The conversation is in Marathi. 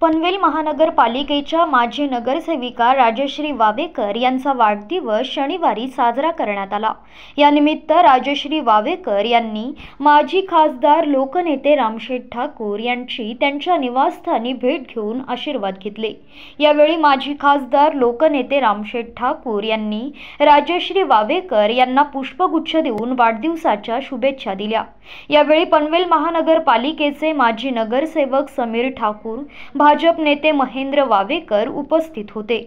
पनवेल महानगरपालिकेच्या माजी नगरसेविका राजश्री वावेकर यांचा वाढदिवस शनिवारी साजरा करण्यात आला यानिमित्त राजश्री वावेकर यांनी माजी खासदार लोकनेते रामशेठ ठाकूर यांची त्यांच्या निवासस्थानी भेट घेऊन आशीर्वाद घेतले यावेळी माजी खासदार लोकनेते रामशेठ ठाकूर यांनी राजश्री वावेकर यांना पुष्पगुच्छ देऊन वाढदिवसाच्या शुभेच्छा दिल्या यावेळी पनवेल महानगरपालिकेचे माजी नगरसेवक समीर ठाकूर भाजप नेते महेंद्र वावेकर उपस्थित होते